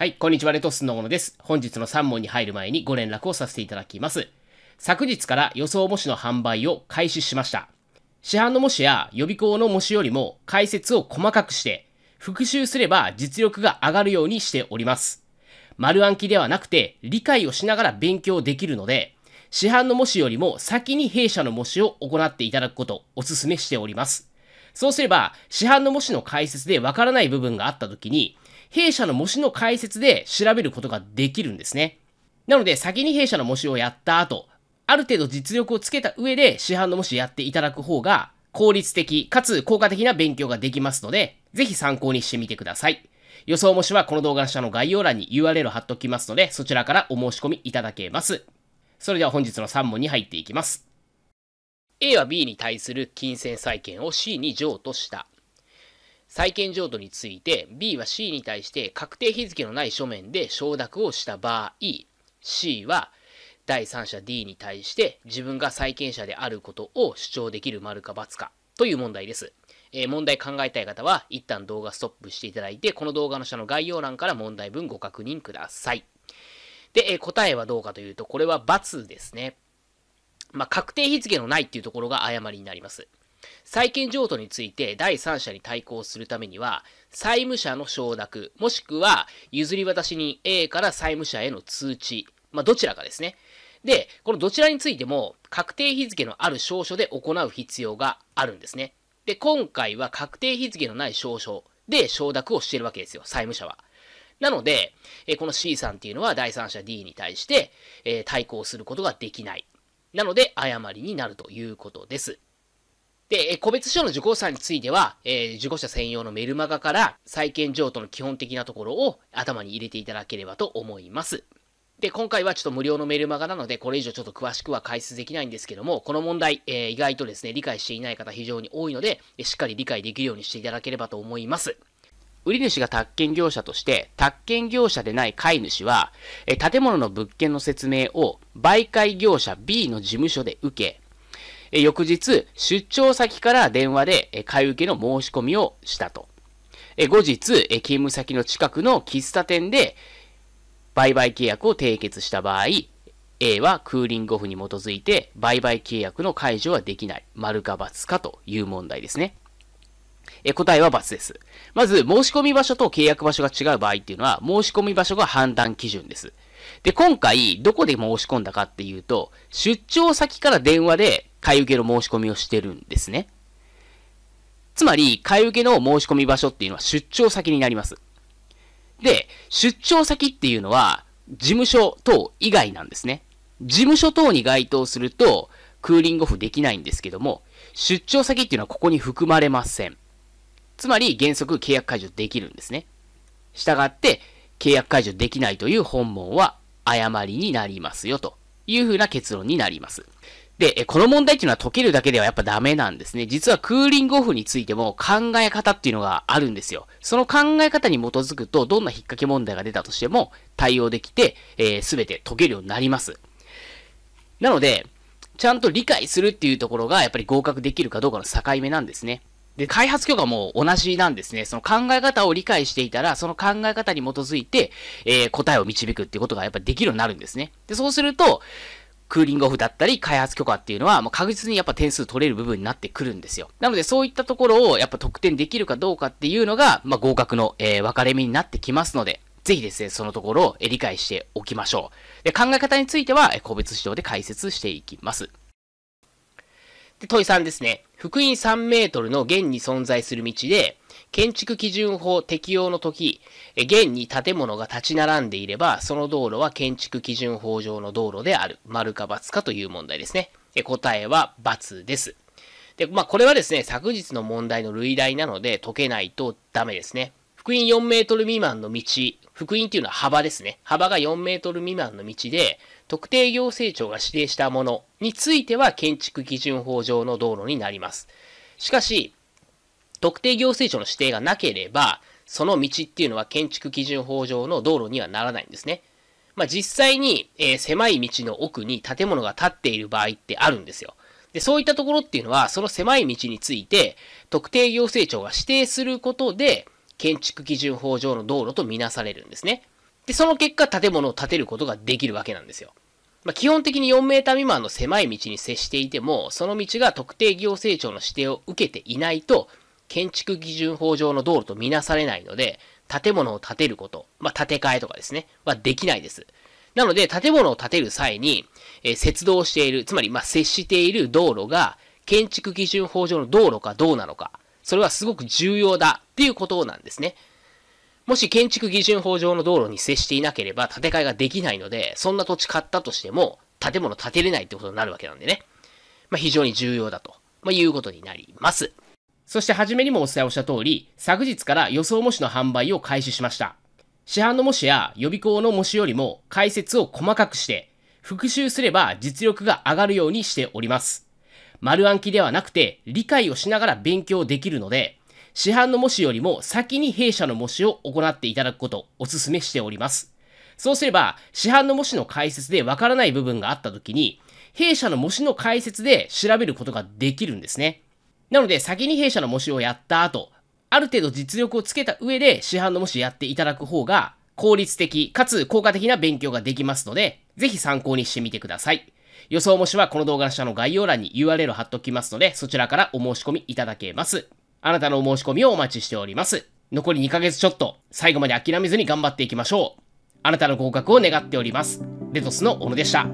はい、こんにちは、レトスのものです。本日の3問に入る前にご連絡をさせていただきます。昨日から予想模試の販売を開始しました。市販の模試や予備校の模試よりも解説を細かくして、復習すれば実力が上がるようにしております。丸暗記ではなくて、理解をしながら勉強できるので、市販の模試よりも先に弊社の模試を行っていただくことをお勧めしております。そうすれば、市販の模試の解説でわからない部分があった時に、弊社の模試の解説で調べることができるんですね。なので、先に弊社の模試をやった後、ある程度実力をつけた上で市販の模試やっていただく方が、効率的かつ効果的な勉強ができますので、ぜひ参考にしてみてください。予想模試はこの動画の下の概要欄に URL を貼っておきますので、そちらからお申し込みいただけます。それでは本日の3問に入っていきます。A は B に対する金銭債権を C に譲渡した。債権譲渡について B は C に対して確定日付のない書面で承諾をした場合 C は第三者 D に対して自分が債権者であることを主張できる丸か×かという問題です。えー、問題考えたい方は一旦動画ストップしていただいてこの動画の下の概要欄から問題文ご確認ください。で、えー、答えはどうかというとこれは×ですね。まあ、確定日付のないっていうところが誤りになります。債権譲渡について第三者に対抗するためには、債務者の承諾、もしくは譲り渡しに A から債務者への通知、まあ、どちらかですね。で、このどちらについても、確定日付のある証書で行う必要があるんですね。で、今回は確定日付のない証書で承諾をしているわけですよ、債務者は。なので、えこの C さんっていうのは第三者 D に対して、え対抗することができない。なので、誤りになるということです。で、個別賞の受講者については、えー、受講者専用のメルマガから債権譲渡の基本的なところを頭に入れていただければと思います。で、今回はちょっと無料のメルマガなので、これ以上ちょっと詳しくは解説できないんですけども、この問題、えー、意外とですね、理解していない方非常に多いので、しっかり理解できるようにしていただければと思います。売り主が宅建業者として、宅建業者でない買い主は、え建物の物件の説明を媒介業者 B の事務所で受け、え翌日、出張先から電話で、え買い受けの申し込みをしたと。え後日、え勤務先の近くの喫茶店で、売買契約を締結した場合、A はクーリングオフに基づいて売買契約の解除はできない。丸か×かという問題ですね。え答えは×です。まず、申し込み場所と契約場所が違う場合っていうのは、申し込み場所が判断基準です。で、今回、どこで申し込んだかっていうと、出張先から電話で買い受けの申し込みをしてるんですね。つまり、買い受けの申し込み場所っていうのは出張先になります。で、出張先っていうのは、事務所等以外なんですね。事務所等に該当すると、クーリングオフできないんですけども、出張先っていうのはここに含まれません。つまり原則契約解除できるんですね。従って、契約解除できないという本文は誤りになりますよというふうな結論になります。で、この問題っていうのは解けるだけではやっぱダメなんですね。実はクーリングオフについても考え方っていうのがあるんですよ。その考え方に基づくと、どんな引っ掛け問題が出たとしても対応できて、す、えー、べ、て解けるようになります。なので、ちゃんと理解するっていうところが、やっぱり合格できるかどうかの境目なんですね。で、開発許可も同じなんですね。その考え方を理解していたら、その考え方に基づいて、えー、答えを導くっていうことがやっぱできるようになるんですね。で、そうすると、クーリングオフだったり、開発許可っていうのは、もう確実にやっぱ点数取れる部分になってくるんですよ。なので、そういったところをやっぱ得点できるかどうかっていうのが、まあ、合格の、えー、分かれ目になってきますので、ぜひですね、そのところを理解しておきましょう。で、考え方については、個別指導で解説していきます。で、問い3ですね。福音3メートルの弦に存在する道で、建築基準法適用の時、現に建物が立ち並んでいれば、その道路は建築基準法上の道路である。丸か×かという問題ですね。答えは×です。で、まあ、これはですね、昨日の問題の類題なので解けないとダメですね。福音4メートル未満の道、福音っていうのは幅ですね。幅が4メートル未満の道で、特定行政庁が指定したものについては建築基準法上の道路になります。しかし、特定行政庁の指定がなければ、その道っていうのは建築基準法上の道路にはならないんですね。まあ、実際に、えー、狭い道の奥に建物が建っている場合ってあるんですよ。で、そういったところっていうのは、その狭い道について、特定行政庁が指定することで、建築基準法上の道路とみなされるんですね。で、その結果建物を建てることができるわけなんですよ。まあ、基本的に4メーター未満の狭い道に接していても、その道が特定行政庁の指定を受けていないと、建築基準法上の道路とみなされないので、建物を建てること、まあ、建て替えとかですね、はできないです。なので、建物を建てる際に、えー、接道している、つまり、ま接している道路が、建築基準法上の道路かどうなのか、それはすごく重要だっていうことなんですね。もし建築基準法上の道路に接していなければ建て替えができないので、そんな土地買ったとしても建物建てれないってことになるわけなんでね。まあ、非常に重要だと、まあ、いうことになります。そして初めにもお伝えをした通り、昨日から予想模試の販売を開始しました。市販の模試や予備校の模試よりも解説を細かくして、復習すれば実力が上がるようにしております。丸暗記ではなくて、理解をしながら勉強できるので、市販の模試よりも先に弊社の模試を行っていただくことをお勧めしております。そうすれば、市販の模試の解説でわからない部分があった時に、弊社の模試の解説で調べることができるんですね。なので、先に弊社の模試をやった後、ある程度実力をつけた上で市販の模試やっていただく方が効率的かつ効果的な勉強ができますので、ぜひ参考にしてみてください。予想模試はこの動画の下の概要欄に URL 貼っときますので、そちらからお申し込みいただけます。あなたのお申し込みをお待ちしております。残り2ヶ月ちょっと、最後まで諦めずに頑張っていきましょう。あなたの合格を願っております。レトスの小野でした。